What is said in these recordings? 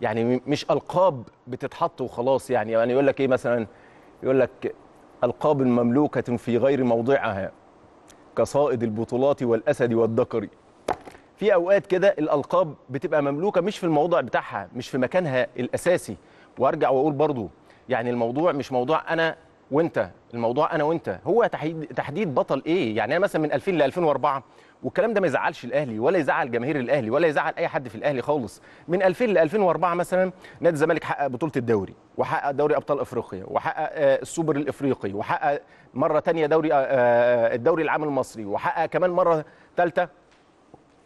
يعني مش القاب بتتحط وخلاص يعني يعني يقول لك ايه مثلا يقول لك القاب مملوكه في غير موضعها كصائد البطولات والاسد والذكر في اوقات كده الالقاب بتبقى مملوكه مش في الموضع بتاعها مش في مكانها الاساسي وارجع واقول برضو يعني الموضوع مش موضوع انا وانت الموضوع انا وانت هو تحديد بطل ايه يعني انا مثلا من 2000 ل 2004 والكلام ده ما يزعلش الاهلي ولا يزعل جماهير الاهلي ولا يزعل اي حد في الاهلي خالص من 2000 ل 2004 مثلا نادي الزمالك حقق بطوله الدوري وحقق دوري ابطال افريقيا وحقق آه، السوبر الافريقي وحقق مره ثانيه دوري آه، آه، الدوري العام المصري وحقق كمان مره ثالثه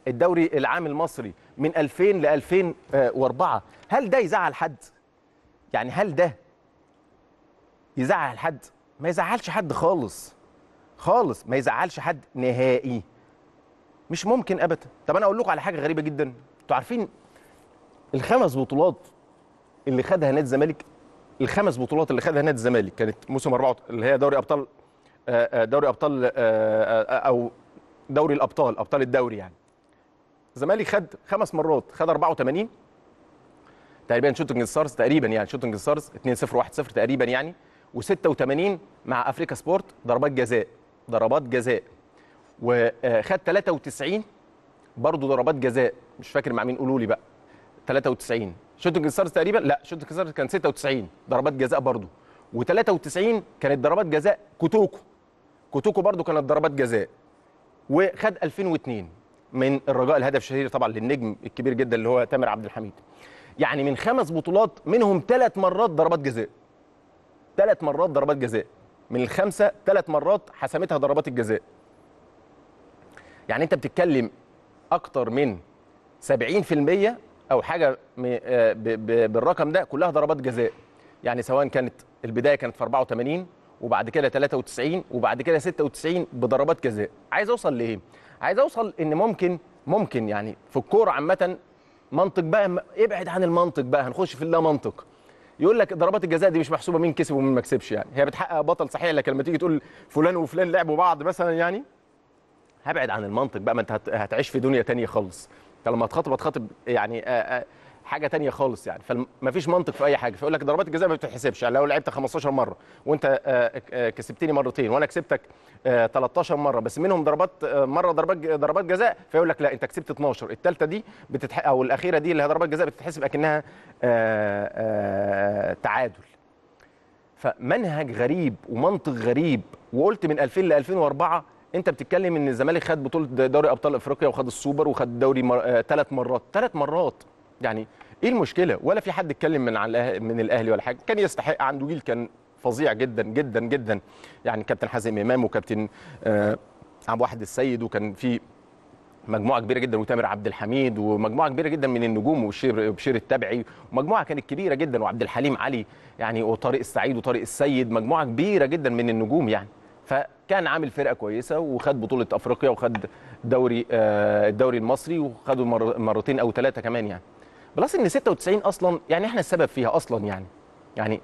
الدوري العام المصري من 2000 ل 2004 هل ده يزعل حد يعني هل ده يزعل حد ما يزعلش حد خالص خالص ما يزعلش حد نهائي مش ممكن ابدا طب انا اقول لكم على حاجه غريبه جدا انتوا عارفين الخمس بطولات اللي خدها نادي الزمالك الخمس بطولات اللي خدها نادي الزمالك كانت موسم اربعه اللي هي دوري ابطال آه، آه، دوري ابطال آه، او دوري الابطال ابطال الدوري يعني الزمالك خد خمس مرات خد 84 تقريبا شوتنج ستارز تقريبا يعني شوتنج ستارز 2 0 1 0 تقريبا يعني و86 مع افريكا سبورت ضربات جزاء ضربات جزاء وخد 93 برضه ضربات جزاء مش فاكر مع مين قولوا لي بقى 93 شوتنج ستارز تقريبا لا شوتنج ستارز كان 96 ضربات جزاء برضه و93 كانت ضربات جزاء كوتوكو كوتوكو برضه كانت ضربات جزاء وخد 2002 من الرجاء الهدف الشهير طبعا للنجم الكبير جدا اللي هو تامر عبد الحميد يعني من خمس بطولات منهم ثلاث مرات ضربات جزاء ثلاث مرات ضربات جزاء من الخمسه ثلاث مرات حسمتها ضربات الجزاء يعني انت بتتكلم اكتر من 70% او حاجه آه، بالرقم ده كلها ضربات جزاء يعني سواء كانت البدايه كانت في 84 وبعد كده 93 وبعد كده 96 بضربات جزاء عايز اوصل لايه عايز اوصل ان ممكن ممكن يعني في الكوره عامه منطق بقى ابعد عن المنطق بقى هنخش في اللا منطق يقول لك ضربات الجزاء دي مش محسوبه مين كسب ومين ما كسبش يعني هي بتحقق بطل صحيح لكن لما تيجي تقول فلان وفلان لعبوا بعض مثلا يعني هبعد عن المنطق بقى ما انت هتعيش في دنيا تانية خالص انت لما تخاطب هتخاطب يعني حاجه تانية خالص يعني فمفيش منطق في اي حاجه فيقول لك ضربات الجزاء ما بتتحسبش يعني لو لعبت 15 مره وانت كسبتني مرتين وانا كسبتك 13 مره بس منهم ضربات مره ضربات ضربات جزاء فيقول لك لا انت كسبت 12 الثالثه دي بتتح... او الاخيره دي اللي هي ضربات جزاء بتتحسب اكنها تعادل فمنهج غريب ومنطق غريب وقلت من 2000 ل 2004 انت بتتكلم ان الزمالك خد بطوله دوري ابطال افريقيا وخد السوبر وخد الدوري ثلاث مر... آه، مرات ثلاث مرات يعني ايه المشكله ولا في حد اتكلم من على من الاهلي ولا حاجه كان يستحق عنده جيل كان فظيع جدا جدا جدا يعني كابتن حازم امام وكابتن آه عبد الواحد السيد وكان في مجموعه كبيره جدا وتامر عبد الحميد ومجموعه كبيره جدا من النجوم وبشير بشير التبعي ومجموعه كانت كبيره جدا وعبد الحليم علي يعني وطارق السعيد وطارق السيد مجموعه كبيره جدا من النجوم يعني فكان عامل فرقه كويسه وخد بطوله افريقيا وخد دوري آه، الدوري المصري وخدوا مرتين او ثلاثه كمان يعني بلس ان 96 اصلا يعني احنا السبب فيها اصلا يعني يعني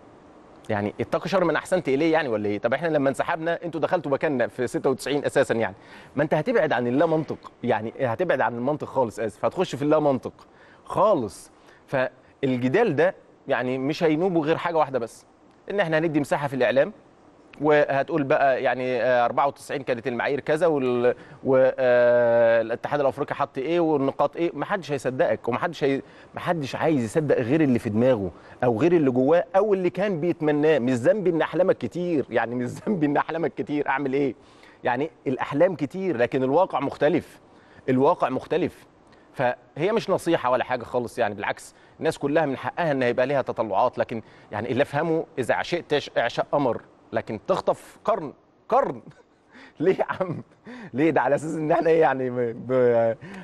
يعني اتقي شر من احسنت اليه يعني ولا ايه؟ طب احنا لما انسحبنا انتوا دخلتوا مكاننا في 96 اساسا يعني ما انت هتبعد عن اللا منطق يعني هتبعد عن المنطق خالص اسف هتخش في اللا منطق خالص فالجدال ده يعني مش هينوبه غير حاجه واحده بس ان احنا هندي مساحه في الاعلام وهتقول بقى يعني 94 آه، كانت المعايير كذا والاتحاد آه، الافريقي حط ايه والنقاط ايه ما حدش هيصدقك وما حدش هي... ما حدش عايز يصدق غير اللي في دماغه او غير اللي جواه او اللي كان بيتمناه مش ذنبي ان احلامك كتير يعني مش ذنبي ان احلامك كتير اعمل ايه يعني الاحلام كتير لكن الواقع مختلف الواقع مختلف فهي مش نصيحه ولا حاجه خالص يعني بالعكس الناس كلها من حقها ان يبقى ليها تطلعات لكن يعني اللي افهمه اذا عشقت اعشق قمر لكن تخطف قرن قرن ليه يا عم ليه ده على اساس ان احنا ايه يعني ب...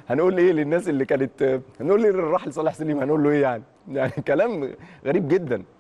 هنقول ايه للناس اللي كانت هنقول ايه للراحل صالح سليم هنقول له ايه يعني يعني كلام غريب جدا